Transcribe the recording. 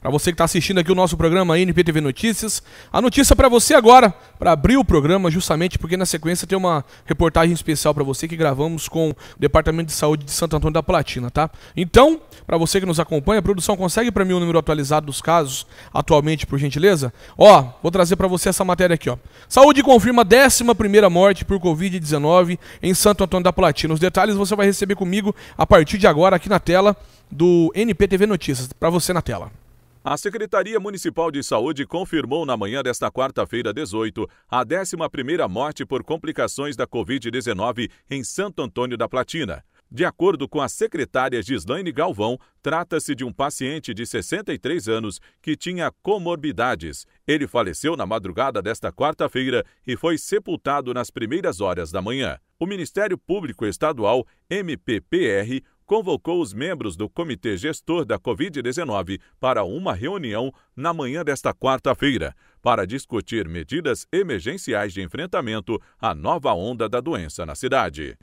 Para você que está assistindo aqui o nosso programa NPTV Notícias, a notícia para você agora, para abrir o programa, justamente porque na sequência tem uma reportagem especial para você que gravamos com o Departamento de Saúde de Santo Antônio da Platina, tá? Então, para você que nos acompanha, a produção consegue para mim o um número atualizado dos casos atualmente, por gentileza? Ó, vou trazer para você essa matéria aqui, ó. Saúde confirma 11 morte por Covid-19 em Santo Antônio da Platina. Os detalhes você vai receber comigo a partir de agora aqui na tela do NPTV Notícias, para você na tela. A Secretaria Municipal de Saúde confirmou na manhã desta quarta-feira, 18, a 11ª morte por complicações da Covid-19 em Santo Antônio da Platina. De acordo com a secretária Gislaine Galvão, trata-se de um paciente de 63 anos que tinha comorbidades. Ele faleceu na madrugada desta quarta-feira e foi sepultado nas primeiras horas da manhã. O Ministério Público Estadual, MPPR, convocou os membros do Comitê Gestor da Covid-19 para uma reunião na manhã desta quarta-feira para discutir medidas emergenciais de enfrentamento à nova onda da doença na cidade.